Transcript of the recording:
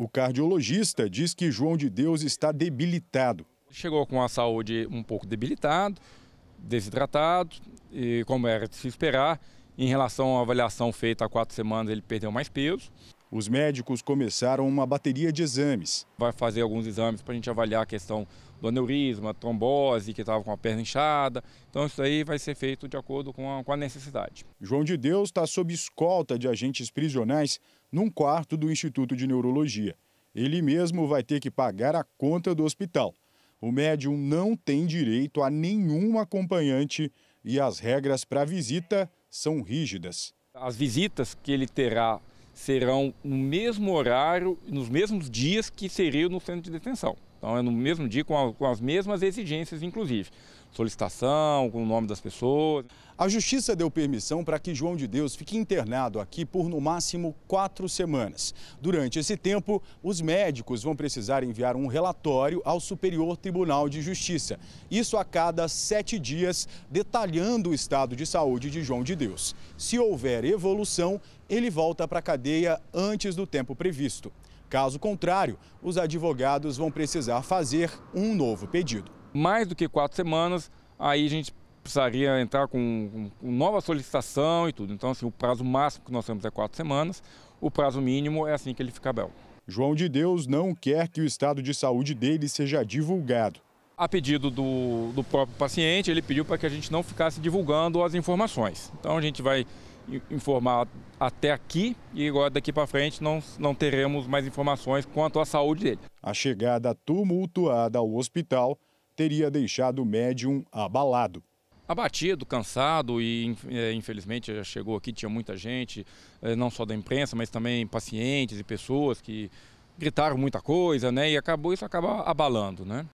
O cardiologista diz que João de Deus está debilitado. Chegou com a saúde um pouco debilitado, desidratado, e como era de se esperar, em relação à avaliação feita há quatro semanas, ele perdeu mais peso os médicos começaram uma bateria de exames. Vai fazer alguns exames para a gente avaliar a questão do aneurisma, trombose, que estava com a perna inchada. Então, isso aí vai ser feito de acordo com a, com a necessidade. João de Deus está sob escolta de agentes prisionais num quarto do Instituto de Neurologia. Ele mesmo vai ter que pagar a conta do hospital. O médium não tem direito a nenhum acompanhante e as regras para visita são rígidas. As visitas que ele terá serão no mesmo horário, nos mesmos dias que seriam no centro de detenção. Então é no mesmo dia, com, a, com as mesmas exigências, inclusive. Solicitação, com o nome das pessoas. A justiça deu permissão para que João de Deus fique internado aqui por no máximo quatro semanas. Durante esse tempo, os médicos vão precisar enviar um relatório ao Superior Tribunal de Justiça. Isso a cada sete dias, detalhando o estado de saúde de João de Deus. Se houver evolução, ele volta para a cadeia antes do tempo previsto. Caso contrário, os advogados vão precisar fazer um novo pedido. Mais do que quatro semanas, aí a gente precisaria entrar com, com nova solicitação e tudo. Então, assim, o prazo máximo que nós temos é quatro semanas, o prazo mínimo é assim que ele fica belo. João de Deus não quer que o estado de saúde dele seja divulgado. A pedido do, do próprio paciente, ele pediu para que a gente não ficasse divulgando as informações. Então, a gente vai informar até aqui e agora daqui para frente não, não teremos mais informações quanto à saúde dele. A chegada tumultuada ao hospital teria deixado o médium abalado. Abatido, cansado e é, infelizmente já chegou aqui, tinha muita gente, é, não só da imprensa, mas também pacientes e pessoas que gritaram muita coisa, né? E acabou isso acaba abalando, né?